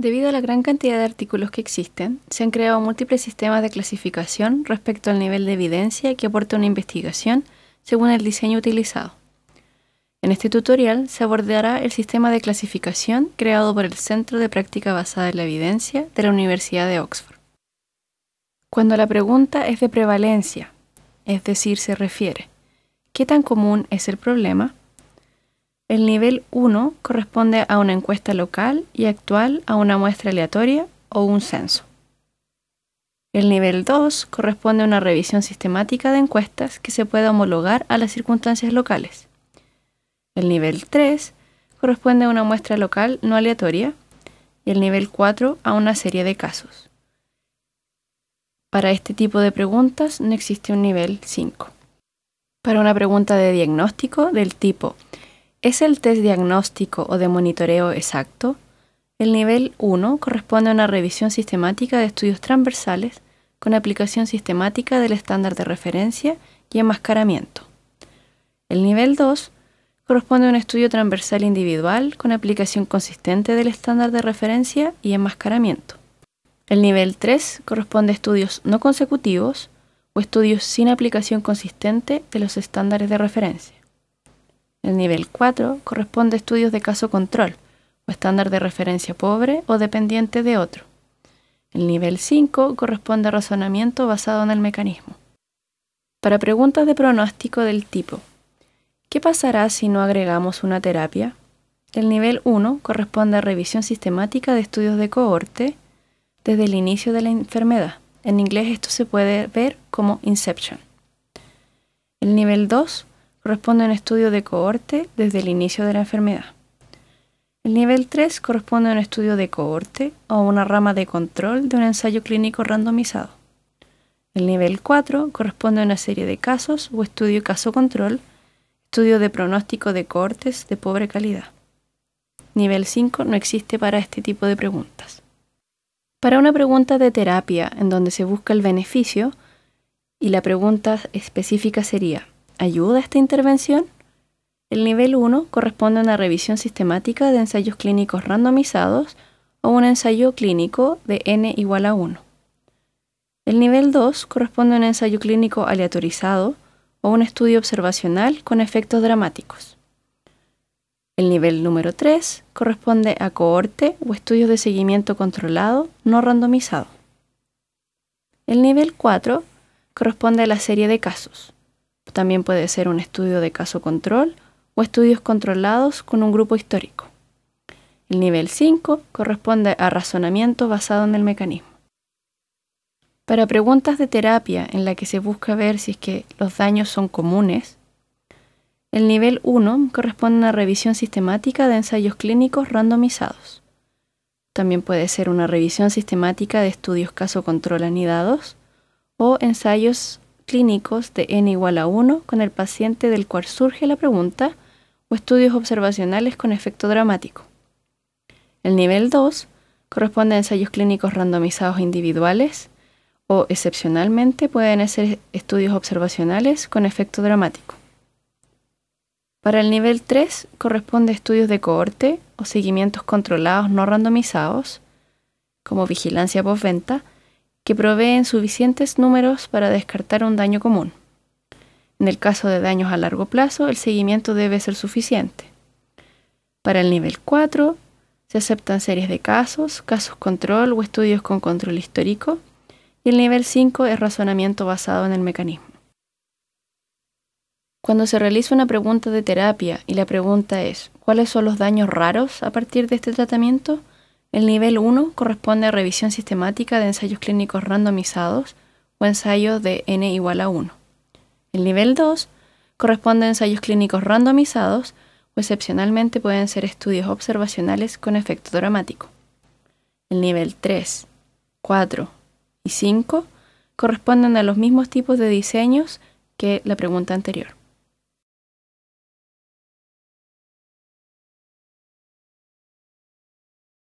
Debido a la gran cantidad de artículos que existen, se han creado múltiples sistemas de clasificación respecto al nivel de evidencia que aporta una investigación según el diseño utilizado. En este tutorial se abordará el sistema de clasificación creado por el Centro de Práctica Basada en la Evidencia de la Universidad de Oxford. Cuando la pregunta es de prevalencia, es decir, se refiere, ¿qué tan común es el problema? El nivel 1 corresponde a una encuesta local y actual a una muestra aleatoria o un censo. El nivel 2 corresponde a una revisión sistemática de encuestas que se pueda homologar a las circunstancias locales. El nivel 3 corresponde a una muestra local no aleatoria y el nivel 4 a una serie de casos. Para este tipo de preguntas no existe un nivel 5. Para una pregunta de diagnóstico del tipo ¿Es el test diagnóstico o de monitoreo exacto? El nivel 1 corresponde a una revisión sistemática de estudios transversales con aplicación sistemática del estándar de referencia y enmascaramiento. El nivel 2 corresponde a un estudio transversal individual con aplicación consistente del estándar de referencia y enmascaramiento. El nivel 3 corresponde a estudios no consecutivos o estudios sin aplicación consistente de los estándares de referencia. El nivel 4 corresponde a estudios de caso control, o estándar de referencia pobre o dependiente de otro. El nivel 5 corresponde a razonamiento basado en el mecanismo. Para preguntas de pronóstico del tipo, ¿qué pasará si no agregamos una terapia? El nivel 1 corresponde a revisión sistemática de estudios de cohorte desde el inicio de la enfermedad. En inglés esto se puede ver como inception. El nivel 2 corresponde a un estudio de cohorte desde el inicio de la enfermedad. El nivel 3 corresponde a un estudio de cohorte o una rama de control de un ensayo clínico randomizado. El nivel 4 corresponde a una serie de casos o estudio caso-control, estudio de pronóstico de cohortes de pobre calidad. Nivel 5 no existe para este tipo de preguntas. Para una pregunta de terapia en donde se busca el beneficio, y la pregunta específica sería, ayuda a esta intervención? El nivel 1 corresponde a una revisión sistemática de ensayos clínicos randomizados o un ensayo clínico de n igual a 1. El nivel 2 corresponde a un ensayo clínico aleatorizado o un estudio observacional con efectos dramáticos. El nivel número 3 corresponde a cohorte o estudios de seguimiento controlado no randomizado. El nivel 4 corresponde a la serie de casos. También puede ser un estudio de caso control o estudios controlados con un grupo histórico. El nivel 5 corresponde a razonamiento basado en el mecanismo. Para preguntas de terapia en la que se busca ver si es que los daños son comunes, el nivel 1 corresponde a una revisión sistemática de ensayos clínicos randomizados. También puede ser una revisión sistemática de estudios caso control anidados o ensayos clínicos de n igual a 1 con el paciente del cual surge la pregunta o estudios observacionales con efecto dramático. El nivel 2 corresponde a ensayos clínicos randomizados individuales o excepcionalmente pueden ser estudios observacionales con efecto dramático. Para el nivel 3 corresponde a estudios de cohorte o seguimientos controlados no randomizados, como vigilancia postventa, que proveen suficientes números para descartar un daño común. En el caso de daños a largo plazo, el seguimiento debe ser suficiente. Para el nivel 4, se aceptan series de casos, casos control o estudios con control histórico, y el nivel 5 es razonamiento basado en el mecanismo. Cuando se realiza una pregunta de terapia y la pregunta es, ¿cuáles son los daños raros a partir de este tratamiento? El nivel 1 corresponde a revisión sistemática de ensayos clínicos randomizados o ensayos de n igual a 1. El nivel 2 corresponde a ensayos clínicos randomizados o excepcionalmente pueden ser estudios observacionales con efecto dramático. El nivel 3, 4 y 5 corresponden a los mismos tipos de diseños que la pregunta anterior.